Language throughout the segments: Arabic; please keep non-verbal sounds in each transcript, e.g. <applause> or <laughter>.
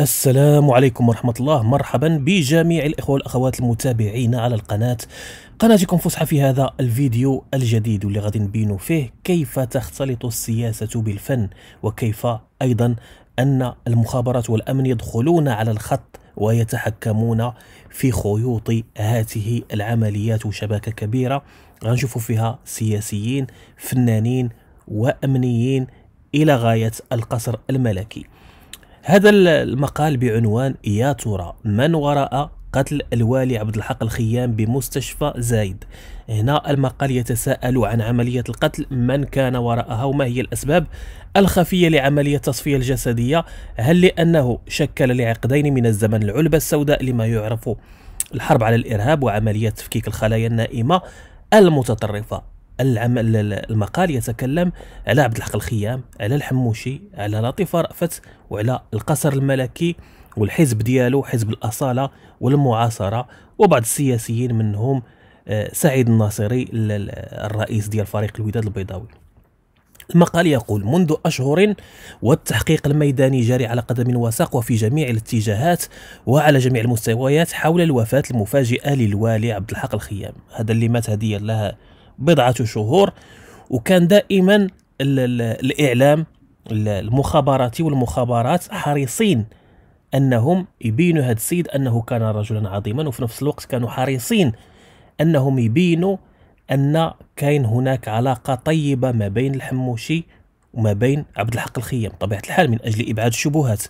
السلام عليكم ورحمة الله مرحبا بجميع الإخوة والأخوات المتابعين على القناة قناتكم فصحى في هذا الفيديو الجديد اللي غادي نبينوا فيه كيف تختلط السياسة بالفن وكيف أيضا أن المخابرات والأمن يدخلون على الخط ويتحكمون في خيوط هاته العمليات وشبكة كبيرة غنشوفوا فيها سياسيين فنانين وأمنيين إلى غاية القصر الملكي هذا المقال بعنوان يا ترى من وراء قتل الوالي عبد الحق الخيام بمستشفى زايد هنا المقال يتساءل عن عملية القتل من كان وراءها وما هي الأسباب الخفية لعملية التصفية الجسدية هل لأنه شكل لعقدين من الزمن العلبة السوداء لما يعرف الحرب على الإرهاب وعملية تفكيك الخلايا النائمة المتطرفة العمل المقال يتكلم على عبد الحق الخيام على الحموشي على لطيف رأفت وعلى القصر الملكي والحزب ديالو حزب الأصالة والمعاصرة وبعض السياسيين منهم آه، سعيد الناصري الرئيس ديال فريق الوداد البيضاوي المقال يقول منذ أشهر والتحقيق الميداني جاري على قدم وساق وفي جميع الاتجاهات وعلى جميع المستويات حول الوفاة المفاجئة للوالي عبد الحق الخيام هذا اللي مات هدية لها بضعة شهور وكان دائما الإعلام المخابراتي والمخابرات حريصين أنهم يبينوا هذا السيد أنه كان رجلا عظيما وفي نفس الوقت كانوا حريصين أنهم يبينوا أن كاين هناك علاقة طيبة ما بين الحموشي وما بين عبد الحق الخيام طبيعة الحال من أجل إبعاد الشبهات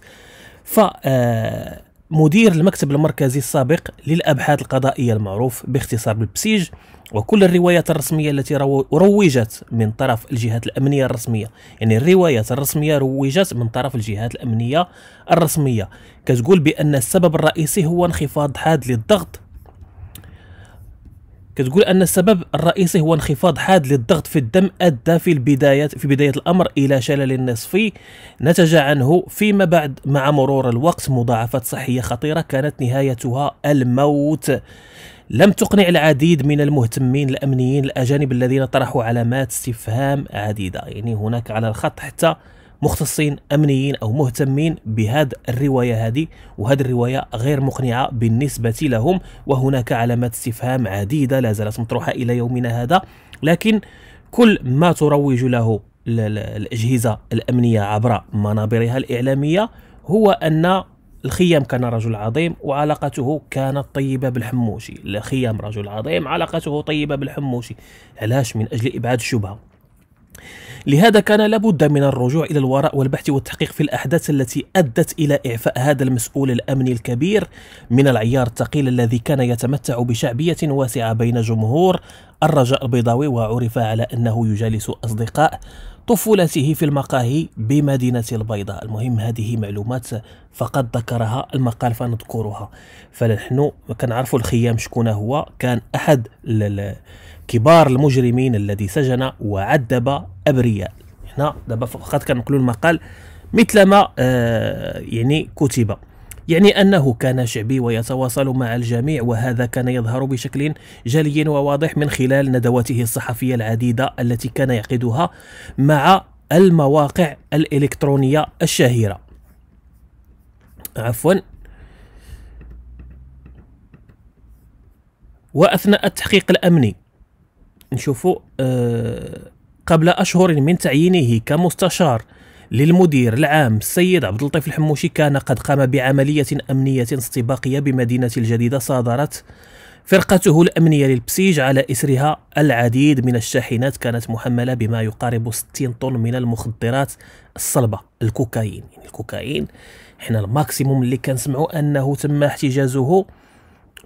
ف آه مدير المكتب المركزي السابق للأبحاث القضائية المعروف باختصار بالبسيج وكل الروايات الرسمية التي روجت من طرف الجهات الأمنية الرسمية يعني الروايات الرسمية روجت من طرف الجهات الأمنية الرسمية كتقول بأن السبب الرئيسي هو انخفاض حاد للضغط كتقول ان السبب الرئيسي هو انخفاض حاد للضغط في الدم ادى في البداية في بدايه الامر الى شلل نصفي نتج عنه فيما بعد مع مرور الوقت مضاعفات صحيه خطيره كانت نهايتها الموت لم تقنع العديد من المهتمين الامنيين الاجانب الذين طرحوا علامات استفهام عديده يعني هناك على الخط حتى مختصين امنيين او مهتمين بهذه الروايه هذه وهذه الروايه غير مقنعه بالنسبه لهم وهناك علامات استفهام عديده لا زالت مطروحه الى يومنا هذا لكن كل ما تروج له الاجهزه الامنيه عبر منابرها الاعلاميه هو ان الخيام كان رجل عظيم وعلاقته كانت طيبة بالحموشي الخيام رجل عظيم علاقته طيبة بالحموشي علاش من أجل إبعاد الشبهة لهذا كان لابد من الرجوع الى الوراء والبحث والتحقيق في الاحداث التي ادت الى اعفاء هذا المسؤول الامني الكبير من العيار الثقيل الذي كان يتمتع بشعبيه واسعه بين جمهور الرجاء البيضاوي وعرف على انه يجالس اصدقاء طفولته في المقاهي بمدينة البيضاء المهم هذه معلومات فقد ذكرها المقال فنذكرها فنحن كنعرفوا الخيام شكون هو كان أحد كبار المجرمين الذي سجن وعذب ابرياء هنا دابا فقط كنقولوا المقال مثل ما آه يعني كتب يعني أنه كان شعبي ويتواصل مع الجميع وهذا كان يظهر بشكل جلي وواضح من خلال ندواته الصحفية العديدة التي كان يعقدها مع المواقع الإلكترونية الشهيرة عفوا وأثناء التحقيق الأمني نشوفوا آه، قبل أشهر من تعيينه كمستشار للمدير العام السيد عبد اللطيف الحموشي كان قد قام بعملية أمنية استباقية بمدينة الجديدة صادرت فرقته الأمنية للبسيج على إسرها العديد من الشاحنات كانت محملة بما يقارب 60 طن من المخدرات الصلبة الكوكايين يعني الكوكايين حنا الماكسيموم اللي كنسمعوا أنه تم احتجازه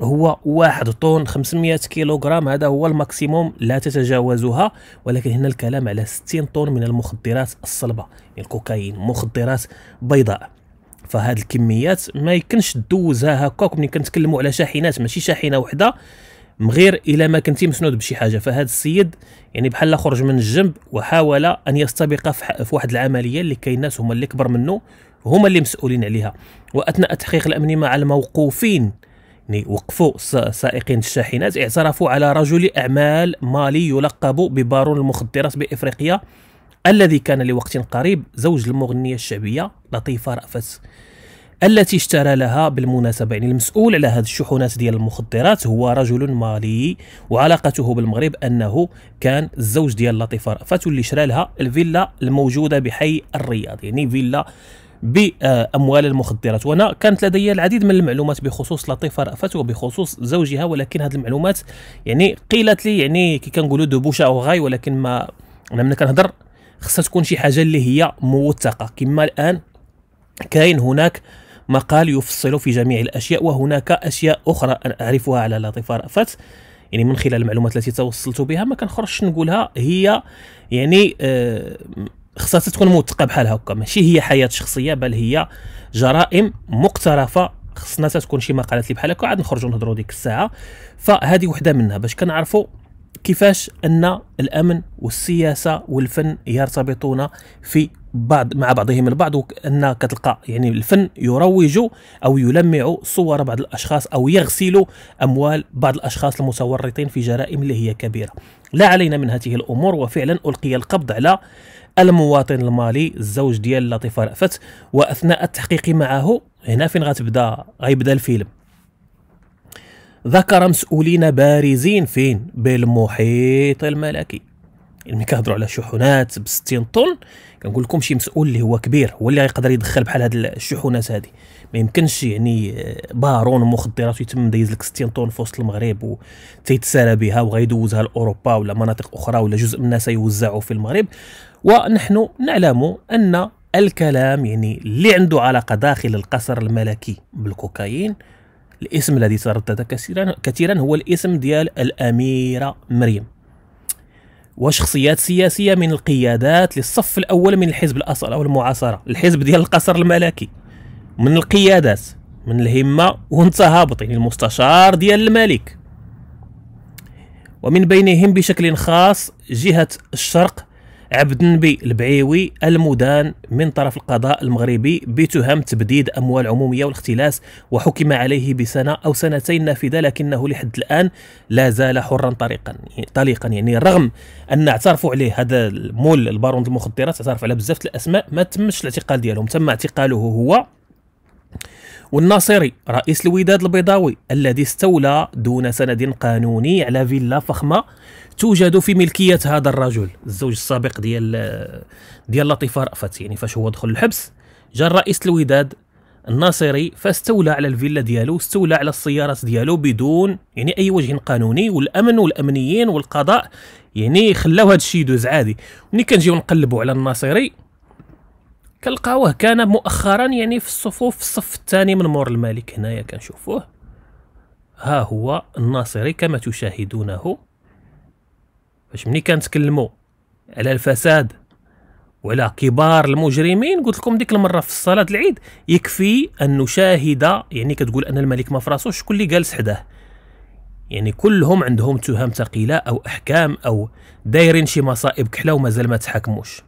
هو واحد طن 500 كيلوغرام هذا هو الماكسيموم لا تتجاوزها ولكن هنا الكلام على 60 طن من المخدرات الصلبه يعني الكوكايين مخدرات بيضاء فهاد الكميات ما يمكنش دوزها هكاك ملي كنتكلموا على شاحنات ماشي شاحنه وحده مغير الى ما كنتي مسنود بشي حاجه فهاد السيد يعني بحال خرج من الجنب وحاول ان يستبق في واحد العمليه اللي كاين ناس هما اللي كبر منه هما اللي مسؤولين عليها واثناء التحقيق الامني مع الموقوفين وقفوا سائقين الشاحنات اعترفوا على رجل أعمال مالي يلقب ببارون المخدرات بإفريقيا الذي كان لوقت قريب زوج المغنية الشعبية لطيفة رأفت التي اشترى لها بالمناسبة يعني المسؤول على هذه الشحونات ديال المخدرات هو رجل مالي وعلاقته بالمغرب أنه كان الزوج ديال لطيفة رأفت اللي شرى لها الفيلا الموجودة بحي الرياض يعني فيلا باموال المخدرات وانا كانت لدي العديد من المعلومات بخصوص لطيفه رأفت وبخصوص زوجها ولكن هذه المعلومات يعني قيلت لي يعني كي كنقولوا بوشا او غاي ولكن ما انا ملي كنهضر خصها تكون شي حاجه اللي هي موثقه كما الان كاين هناك مقال يفصل في جميع الاشياء وهناك اشياء اخرى اعرفها على لطيفه رأفت يعني من خلال المعلومات التي توصلت بها ما كنخرجش نقولها هي يعني آه خصها تكون موثقه بحال هكا ماشي هي حياه شخصيه بل هي جرائم مقترفه خصنا تكون شي مقالات لي بحال هكا عاد نخرجوا نهضروا ديك الساعه فهذه وحده منها باش كنعرفوا كيفاش ان الامن والسياسه والفن يرتبطون في بعض مع بعضهم البعض وان كتلقى يعني الفن يروج او يلمع صور بعض الاشخاص او يغسل اموال بعض الاشخاص المتورطين في جرائم اللي هي كبيره لا علينا من هذه الامور وفعلا القي القبض على المواطن المالي الزوج ديال لطيفه رأفت واثناء التحقيق معه هنا فين غتبدا غيبدا الفيلم ذكر مسؤولين بارزين فين بالمحيط الملكي يعني كنهضروا على شحنات ب 60 طن كنقول لكم شي مسؤول اللي هو كبير هو اللي غيقدر يدخل بحال هاد الشحنات هادي ما يمكنش يعني آه، بارون مخدرات يتم دايز لك 60 طن في وسط المغرب وتيتسارى بها وغيدوزها لاوروبا ولا مناطق اخرى ولا جزء منها سيوزعوا في المغرب ونحن نعلم ان الكلام يعني اللي عنده علاقه داخل القصر الملكي بالكوكايين الاسم الذي تردد كثيرا كثيرا هو الاسم ديال الاميره مريم وشخصيات سياسيه من القيادات للصف الاول من الحزب الاصل او المعاصره الحزب ديال القصر الملكي من القيادات من الهمه وانت هابط يعني المستشار ديال الملك ومن بينهم بشكل خاص جهه الشرق عبد النبي البعيوي المدان من طرف القضاء المغربي بتهم تبديد أموال عمومية والاختلاس وحكم عليه بسنة أو سنتين نافذة لكنه لحد الآن لا زال حرا طريقا طليقا يعني رغم أن اعترفوا عليه هذا المول البارون المخدرات اعترف على بزاف الأسماء ما تمش الاعتقال ديالهم تم اعتقاله هو والناصري رئيس الوداد البيضاوي الذي استولى دون سند قانوني على فيلا فخمه توجد في ملكيه هذا الرجل الزوج السابق ديال ديال لطيفه رأفت يعني فاش هو دخل الحبس جا الرئيس الوداد الناصري فاستولى على الفيلا ديالو استولى على السيارات ديالو بدون يعني اي وجه قانوني والامن والامنيين والقضاء يعني خلاو هذا الشيء يدوز عادي ملي كنجيو نقلبوا على الناصري كنلقاوه كان مؤخرا يعني في الصفوف في الصف الثاني من مور الملك هنايا كنشوفوه ها هو الناصري كما تشاهدونه فاش ملي كنتكلموا على الفساد وعلى كبار المجرمين قلت لكم ديك المره في صلاه العيد يكفي ان نشاهد يعني كتقول ان الملك ما فراسوش شكون اللي جالس حداه يعني كلهم عندهم تهم ثقيله او احكام او دايرين شي مصائب كحله ومازال ما تحاكموش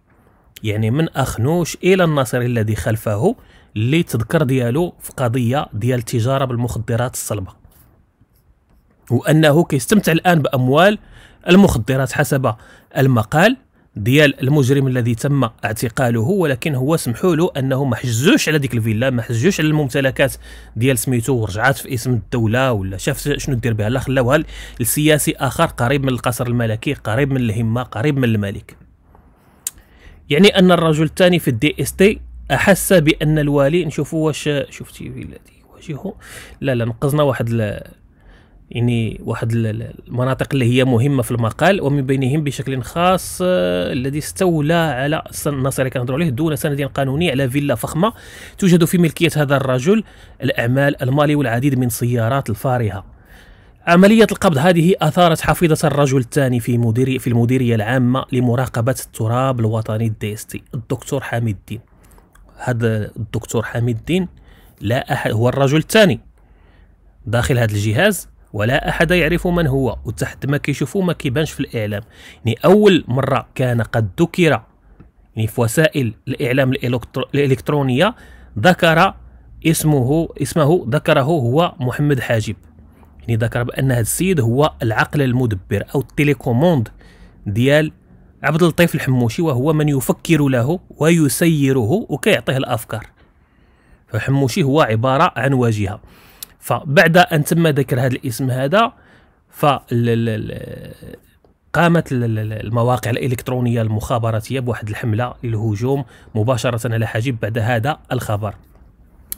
يعني من اخنوش الى الناصر الذي خلفه اللي تذكر ديالو في قضيه ديال التجاره بالمخدرات الصلبه وانه كيستمتع الان باموال المخدرات حسب المقال ديال المجرم الذي تم اعتقاله ولكن هو سمحوا له انه ما حجزوش على ديك الفيلا ما حجزوش على الممتلكات ديال سميتو ورجعات في اسم الدوله ولا شاف شنو دير بها لا خلاوها لسياسي اخر قريب من القصر الملكي قريب من الهمه قريب من الملك يعني ان الرجل الثاني في الدي اس تي احس بان الوالي نشوفوا واش شفتي فيلا دي واجهه لا لا نقزنا واحد يعني واحد المناطق اللي هي مهمه في المقال ومن بينهم بشكل خاص آه، الذي استولى على النص اللي كنهضروا عليه دون سند قانوني على فيلا فخمه توجد في ملكيه هذا الرجل الاعمال المالي والعديد من السيارات الفارهه عملية القبض هذه أثارت حفيظة الرجل الثاني في مديري في المديرية العامة لمراقبة التراب الوطني الديستي الدكتور حميد الدين هذا الدكتور حميد الدين لا أحد هو الرجل الثاني داخل هذا الجهاز ولا احد يعرف من هو وتحت ما كيشوفو ما كيبانش في الاعلام يعني اول مره كان قد ذكر يعني في وسائل الاعلام الالكترونيه ذكر اسمه اسمه ذكره هو محمد حاجب يعني ذكر بان هذا السيد هو العقل المدبر او التليكوموند ديال عبد اللطيف الحموشي وهو من يفكر له ويسيره وكيعطيه الافكار فالحموشي هو عباره عن واجهه فبعد ان تم ذكر هذا الاسم هذا ف قامت المواقع الالكترونيه المخابراتيه بواحد الحمله للهجوم مباشره على حاجب بعد هذا الخبر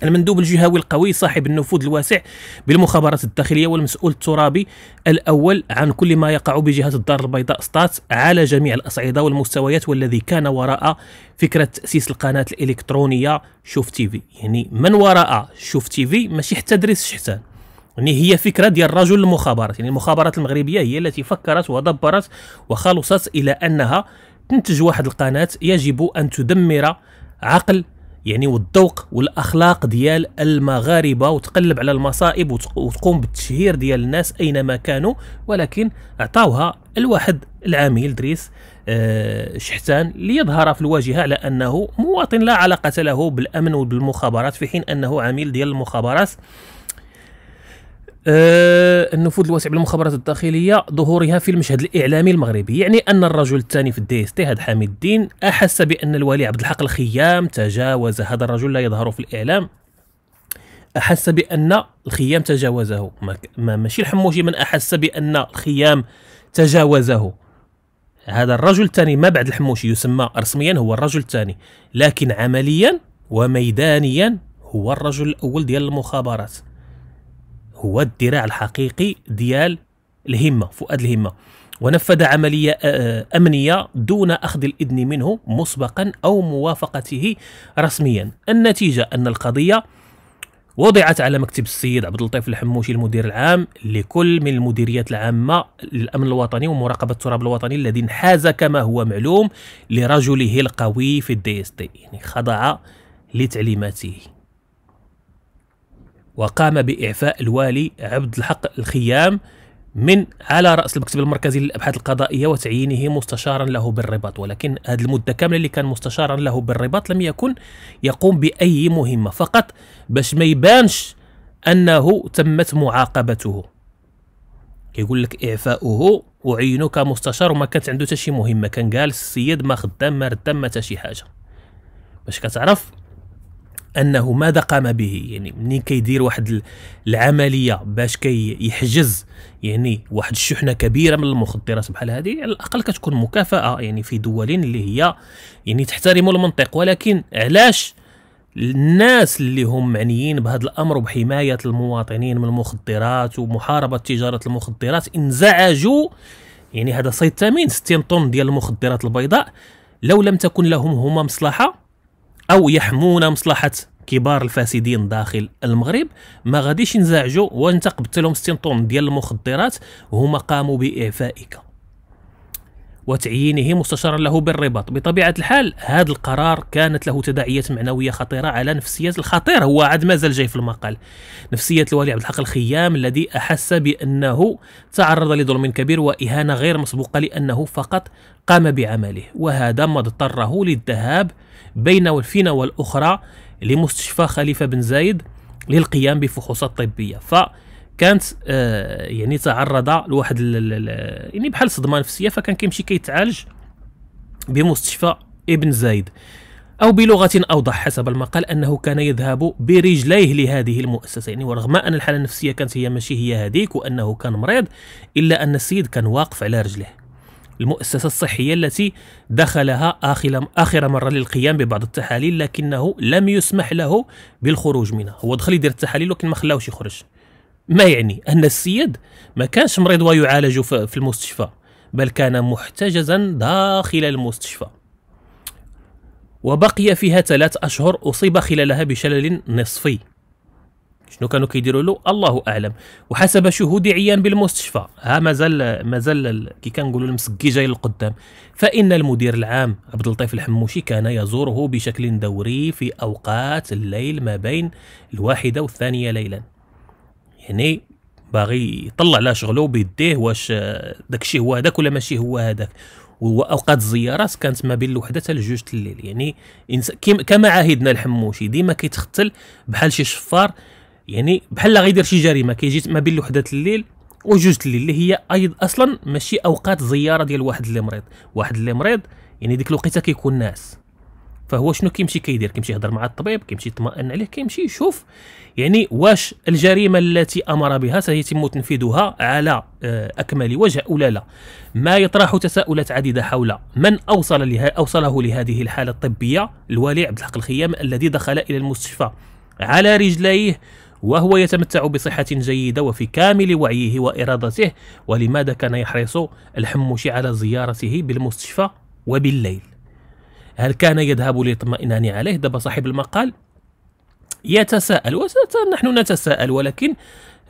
المندوب الجهوي القوي صاحب النفوذ الواسع بالمخابرات الداخليه والمسؤول الترابي الاول عن كل ما يقع بجهه الدار البيضاء ستات على جميع الاصعده والمستويات والذي كان وراء فكره تاسيس القناه الالكترونيه شوف تي في يعني من وراء شوف تي في ماشي حتى دريس شحتان يعني هي فكره ديال رجل المخابرات يعني المخابرات المغربيه هي التي فكرت ودبرت وخلصت الى انها تنتج واحد القناه يجب ان تدمر عقل يعني والذوق والاخلاق ديال المغاربه وتقلب على المصائب وتقوم بالتشهير ديال الناس اينما كانوا ولكن عطاوها الواحد العميل دريس أه شحتان ليظهر في الواجهه على انه مواطن لا علاقه له بالامن وبالمخابرات في حين انه عميل ديال المخابرات آه، النفوذ الواسع بالمخابرات الداخليه ظهورها في المشهد الاعلامي المغربي يعني ان الرجل الثاني في الدي اس تي هذا حميد الدين احس بان الولي عبد الحق الخيام تجاوز هذا الرجل لا يظهر في الاعلام احس بان الخيام تجاوزه ما ماشي الحموجي من احس بان الخيام تجاوزه هذا الرجل الثاني ما بعد الحموشي يسمى رسميا هو الرجل الثاني لكن عمليا وميدانيا هو الرجل الاول ديال المخابرات هو الذراع الحقيقي ديال الهمه فؤاد الهمه ونفذ عملية آه، آه، أمنية دون أخذ الإذن منه مسبقا أو موافقته رسميا النتيجة أن القضية وضعت على مكتب السيد عبد اللطيف الحموشي المدير العام لكل من المديريات العامة للأمن الوطني ومراقبة التراب الوطني الذي انحاز كما هو معلوم لرجله القوي في الدي اس تي يعني خضع لتعليماته وقام بإعفاء الوالي عبد الحق الخيام من على رأس المكتب المركزي للأبحاث القضائية وتعيينه مستشارا له بالرباط ولكن هذه المدة كاملة اللي كان مستشارا له بالرباط لم يكن يقوم بأي مهمة فقط باش ما يبانش أنه تمت معاقبته كيقول لك إعفاؤه وعينه كمستشار وما كانت عنده تشي شي مهمة كان قال السيد ما خدام ما ردام ما تشي شي حاجة باش كتعرف انه ماذا قام به يعني منين كيدير واحد العمليه باش كيحجز كي يعني واحد الشحنه كبيره من المخدرات بحال هذه يعني على الاقل كتكون مكافاه يعني في دول اللي هي يعني تحترم المنطق ولكن علاش الناس اللي هم معنيين بهذا الامر وبحمايه المواطنين من المخدرات ومحاربه تجاره المخدرات انزعجوا يعني هذا صيد ثمين 60 طن ديال المخدرات البيضاء لو لم تكن لهم هما مصلحه او يحمون مصلحه كبار الفاسدين داخل المغرب ما غاديش ينزعجوا وانت قبضت لهم 60 طن ديال المخدرات وهما قاموا باعفائك وتعيينه مستشارا له بالرباط بطبيعه الحال هذا القرار كانت له تداعيات معنويه خطيره على نفسيه الخطير هو عاد مازال جاي في المقال نفسيه الوالي عبد الحق الخيام الذي احس بانه تعرض لظلم كبير واهانه غير مسبوقه لانه فقط قام بعمله وهذا ما اضطره للذهاب بين الفينة والأخرى لمستشفى خليفة بن زايد للقيام بفحوصات طبية فكانت آه، يعني تعرض لواحد يعني بحال صدمة نفسية فكان كيمشي كيتعالج بمستشفى ابن زايد أو بلغة أوضح حسب المقال أنه كان يذهب برجليه لهذه المؤسسة يعني ورغم أن الحالة النفسية كانت هي ماشي هي هذيك وأنه كان مريض إلا أن السيد كان واقف على رجله المؤسسة الصحية التي دخلها آخر مرة للقيام ببعض التحاليل لكنه لم يسمح له بالخروج منها هو دخل يدير التحاليل لكن ما خلاوش يخرج ما يعني أن السيد ما كانش مريض ويعالج في المستشفى بل كان محتجزا داخل المستشفى وبقي فيها ثلاث أشهر أصيب خلالها بشلل نصفي شنو كانوا كيديروا له الله اعلم وحسب شهود عيان بالمستشفى ها مازال مازال كي كنقولوا المسكي جاي للقدام فان المدير العام عبد اللطيف الحموشي كان يزوره بشكل دوري في اوقات الليل ما بين الواحده والثانيه ليلا يعني باغي يطلع على شغله بيديه واش داكشي هو هذاك ولا ماشي هو هذاك واوقات الزيارات كانت ما بين الوحده حتى لجوج الليل يعني كما عاهدنا الحموشي ديما كيتختل بحال شي شفار يعني بحال غيدير شي جريمه كيجي ما بين الوحده الليل وجوج الليل اللي هي ايضا اصلا ماشي اوقات زياره ديال واحد اللي مريض واحد اللي مريض يعني ديك الوقيته كيكون ناعس فهو شنو كيمشي كيدير كيمشي يهضر مع الطبيب كيمشي يطمئن عليه كيمشي يشوف يعني واش الجريمه التي امر بها سيتم تنفيذها على آه، اكمل وجه او لا لا ما يطرح تساؤلات عديده حول من اوصل لها اوصله لهذه الحاله الطبيه الوالي عبد الحق الخيام الذي دخل الى المستشفى على رجليه وهو يتمتع بصحة جيدة وفي كامل وعيه وإرادته ولماذا كان يحرص الحموشي على زيارته بالمستشفى وبالليل هل كان يذهب للاطمئنان عليه دابا صاحب المقال يتساءل ونحن نتساءل ولكن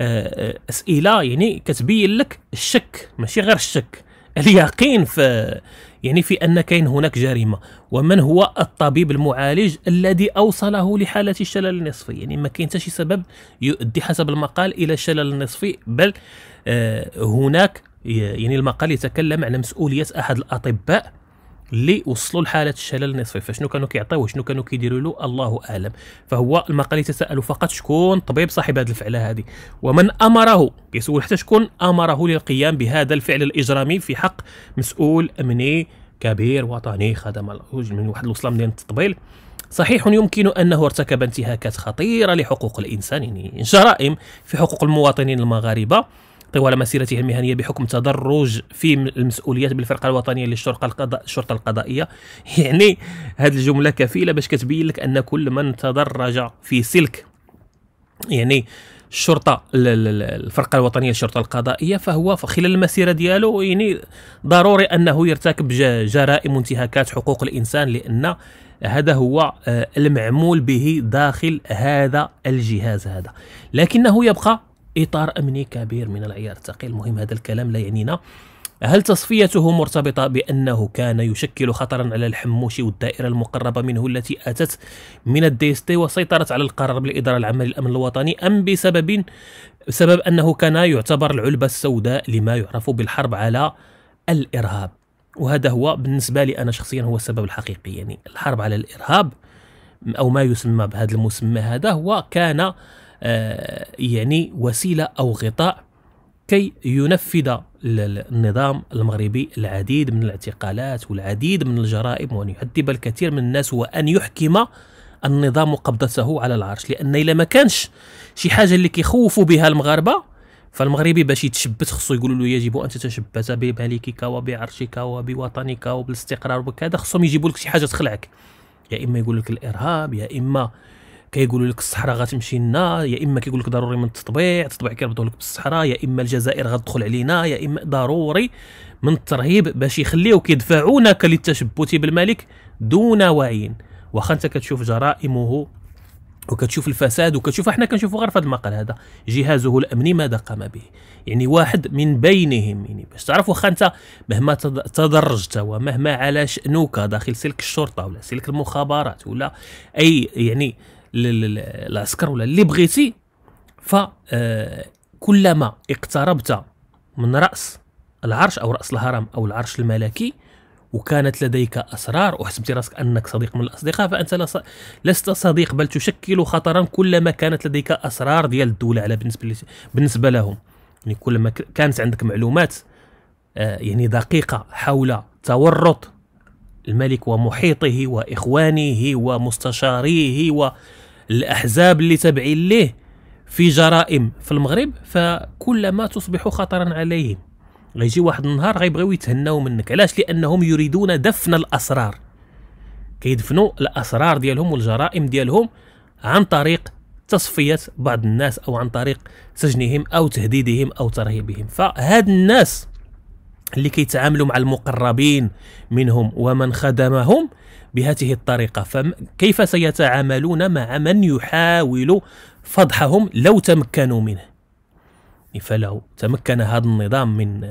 آه، آه، أسئلة يعني كتبين لك الشك ماشي غير الشك اليقين في يعني في أن كاين هناك جريمة ومن هو الطبيب المعالج الذي أوصله لحالة الشلل النصفي يعني ما كاين حتى شي سبب يؤدي حسب المقال إلى الشلل النصفي بل آه، هناك يعني المقال يتكلم عن مسؤولية أحد الأطباء اللي وصلوا لحاله الشلل النصفي فشنو كانوا كيعطيوه شنو كانوا كيديروا له الله اعلم فهو المقال يتساءل فقط شكون طبيب صاحب هذه الفعله هذه ومن امره يسول حتى شكون امره للقيام بهذا الفعل الاجرامي في حق مسؤول امني كبير وطني خدم من واحد الوصله من التطبيل صحيح يمكن انه ارتكب انتهاكات خطيره لحقوق الانسان يعني جرائم في حقوق المواطنين المغاربه طوال مسيرته المهنيه بحكم تدرج في المسؤوليات بالفرقه الوطنيه للشرطه القضاء الشرطه القضائيه <laughs> يعني هذه الجمله كفيله باش كتبين لك ان كل من تدرج في سلك يعني الشرطه الفرقه الوطنيه للشرطه القضائيه فهو خلال المسيره ديالو يعني ضروري انه يرتكب جرائم وانتهاكات حقوق الانسان لان هذا هو آه، المعمول به داخل هذا الجهاز هذا لكنه يبقى إطار أمني كبير من العيار الثقيل مهم هذا الكلام لا يعنينا هل تصفيته مرتبطة بأنه كان يشكل خطرا على الحموشي والدائرة المقربة منه التي أتت من الديستي وسيطرت على القرار بالإدارة العامة للأمن الوطني أم بسبب سبب أنه كان يعتبر العلبة السوداء لما يعرف بالحرب على الإرهاب وهذا هو بالنسبة لي أنا شخصيا هو السبب الحقيقي يعني الحرب على الإرهاب أو ما يسمى بهذا المسمى هذا هو كان آه، يعني وسيله او غطاء كي ينفذ النظام المغربي العديد من الاعتقالات والعديد من الجرائم وان يهدب الكثير من الناس وان يحكم النظام قبضته على العرش لان الا ما كانش شي حاجه اللي كيخوفوا بها المغاربه فالمغربي باش يتشبت خصو يقولوا له يجب ان تتشبت بملكك وبعرشك وبوطنك وبالاستقرار وكذا خصهم يجيبوا لك شي حاجه تخلعك يا اما يقول لك الارهاب يا اما كيقولوا لك الصحراء غتمشي لنا يا اما كيقول لك ضروري من التطبيع التطبيع كيربطوا لك بالصحراء يا اما الجزائر غتدخل علينا يا اما ضروري من الترهيب باش يخليوك يدفعونك للتشبت بالملك دون وعي واخا انت كتشوف جرائمه وكتشوف الفساد وكتشوف احنا كنشوفوا غير في هذا المقال هذا جهازه الامني ماذا قام به يعني واحد من بينهم يعني باش تعرف واخا انت مهما تدرجت ومهما على شانك داخل سلك الشرطه ولا سلك المخابرات ولا اي يعني للعسكر ولا اللي بغيتي فكلما آه، اقتربت من راس العرش او راس الهرم او العرش الملكي وكانت لديك اسرار وحسبت راسك انك صديق من الاصدقاء فانت لست صديق بل تشكل خطرا كلما كانت لديك اسرار ديال الدوله على بالنسبه بالنسبه لهم يعني كلما كانت عندك معلومات آه، يعني دقيقه حول تورط الملك ومحيطه واخوانه ومستشاريه و الاحزاب اللي تابعين ليه في جرائم في المغرب فكلما تصبح خطرا عليهم غيجي واحد النهار غيبغيو يتهناو منك علاش لانهم يريدون دفن الاسرار كيدفنوا الاسرار ديالهم والجرائم ديالهم عن طريق تصفيه بعض الناس او عن طريق سجنهم او تهديدهم او ترهيبهم فهاد الناس اللي كيتعاملوا مع المقربين منهم ومن خدمهم بهذه الطريقة فكيف سيتعاملون مع من يحاول فضحهم لو تمكنوا منه فلو تمكن هذا النظام من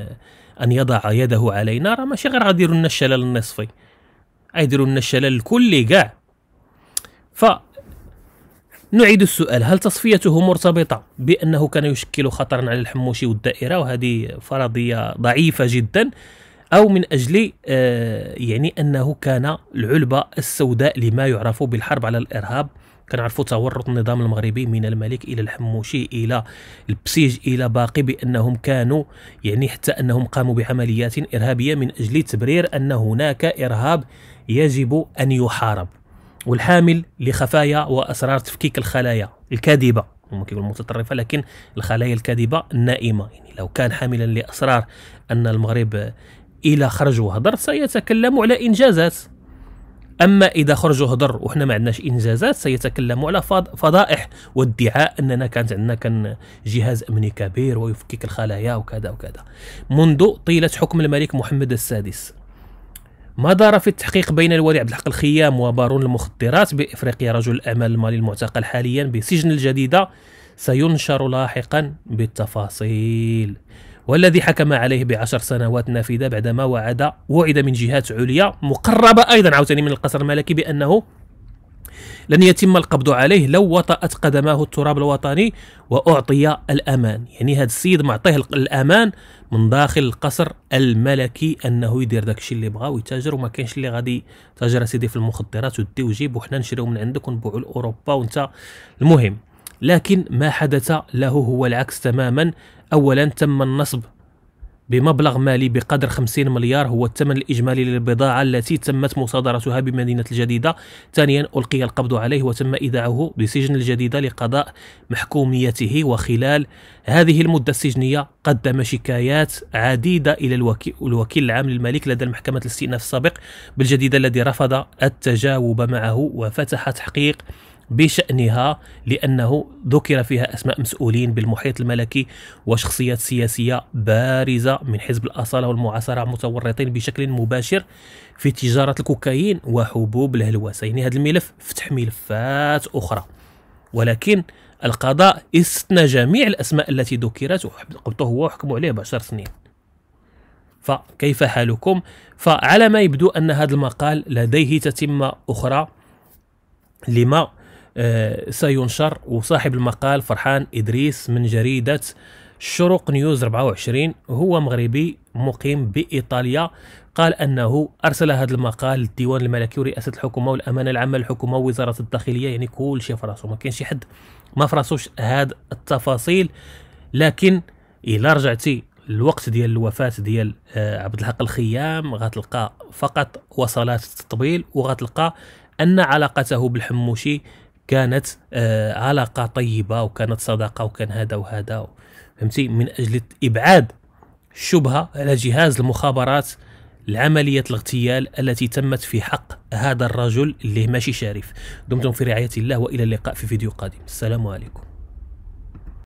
أن يضع يده علينا راه ماشي غير غادي لنا الشلل النصفي غيديروا لنا الشلل الكلي كاع ف نعيد السؤال هل تصفيته مرتبطة بأنه كان يشكل خطرا على الحموشي والدائرة وهذه فرضية ضعيفة جدا أو من أجل آه، يعني أنه كان العلبة السوداء لما يعرف بالحرب على الإرهاب كنعرفوا تورط النظام المغربي من الملك الى الحموشي الى البسيج الى باقي بانهم كانوا يعني حتى انهم قاموا بعمليات ارهابيه من اجل تبرير ان هناك ارهاب يجب ان يحارب والحامل لخفايا واسرار تفكيك الخلايا الكاذبه ممكن كيقولوا المتطرفه لكن الخلايا الكاذبه النائمه يعني لو كان حاملا لاسرار ان المغرب الى خرج وهضر سيتكلم على انجازات اما اذا خرج وهضر وحنا ما عندناش انجازات سيتكلم على فضائح وادعاء اننا كانت عندنا كان جهاز امني كبير ويفكك الخلايا وكذا وكذا منذ طيله حكم الملك محمد السادس ما دار في التحقيق بين الولي عبد الحق الخيام وبارون المخدرات بافريقيا رجل الاعمال المالي المعتقل حاليا بسجن الجديده سينشر لاحقا بالتفاصيل والذي حكم عليه بعشر سنوات نافذة بعدما وعد وعد من جهات عليا مقربة أيضا عاوتاني من القصر الملكي بأنه لن يتم القبض عليه لو وطأت قدماه التراب الوطني وأعطي الأمان يعني هذا السيد معطيه الأمان من داخل القصر الملكي أنه يدير الشيء اللي بغا ويتاجر وما كاينش اللي غادي تاجر سيدي في المخدرات ودي وجيب وحنا نشريو من عندك ونبيعو لأوروبا وانت المهم لكن ما حدث له هو العكس تماما أولا تم النصب بمبلغ مالي بقدر 50 مليار هو الثمن الإجمالي للبضاعة التي تمت مصادرتها بمدينة الجديدة ثانيا ألقي القبض عليه وتم إيداعه بسجن الجديدة لقضاء محكوميته وخلال هذه المدة السجنية قدم شكايات عديدة إلى الوكيل العام للملك لدى المحكمة الاستئناف السابق بالجديدة الذي رفض التجاوب معه وفتح تحقيق بشأنها لأنه ذكر فيها أسماء مسؤولين بالمحيط الملكي وشخصيات سياسية بارزة من حزب الأصالة والمعاصرة متورطين بشكل مباشر في تجارة الكوكايين وحبوب الهلوسة يعني هذا الملف فتح ملفات أخرى ولكن القضاء استثنى جميع الأسماء التي ذكرت هو وحكموا عليه بعشر سنين فكيف حالكم فعلى ما يبدو أن هذا المقال لديه تتمة أخرى لما آه، سينشر وصاحب المقال فرحان إدريس من جريدة شروق نيوز 24 هو مغربي مقيم بإيطاليا قال أنه أرسل هذا المقال للديوان الملكي ورئاسة الحكومة والأمانة العامة للحكومة ووزارة الداخلية يعني كل شيء في ما كاين شي حد ما فراسوش هاد التفاصيل لكن إلا رجعتي الوقت ديال الوفاة ديال آه، عبد الحق الخيام غتلقى فقط وصلات التطبيل وغتلقى أن علاقته بالحموشي كانت آه، علاقه طيبه وكانت صداقه وكان هذا وهذا فهمتي من اجل ابعاد الشبهه على جهاز المخابرات العملية الاغتيال التي تمت في حق هذا الرجل اللي ماشي شريف دمتم في رعاية الله وإلى اللقاء في فيديو قادم السلام عليكم